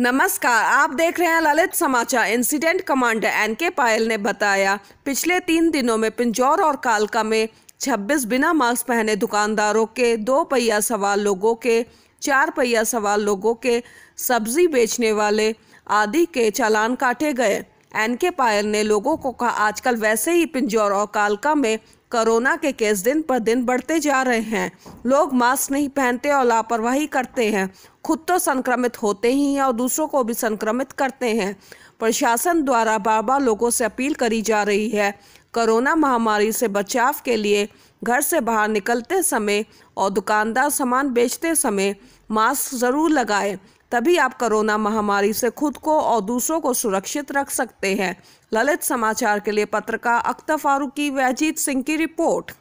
नमस्कार आप देख रहे हैं ललित समाचार इंसिडेंट कमांडर एन के पायल ने बताया पिछले तीन दिनों में पिंजौर और कालका में 26 बिना मास्क पहने दुकानदारों के दो पहिया सवार लोगों के चार पहिया सवार लोगों के सब्जी बेचने वाले आदि के चालान काटे गए एन के पायल ने लोगों को कहा आजकल वैसे ही पिंजौर और कालका में कोरोना के केस दिन पर दिन बढ़ते जा रहे हैं लोग मास्क नहीं पहनते और लापरवाही करते हैं खुद तो संक्रमित होते ही हैं और दूसरों को भी संक्रमित करते हैं प्रशासन द्वारा बार बार लोगों से अपील करी जा रही है कोरोना महामारी से बचाव के लिए घर से बाहर निकलते समय और दुकानदार सामान बेचते समय मास्क ज़रूर लगाएं तभी आप कोरोना महामारी से खुद को और दूसरों को सुरक्षित रख सकते हैं ललित समाचार के लिए पत्रकार अख्तर फारूकी वैजीत सिंह की रिपोर्ट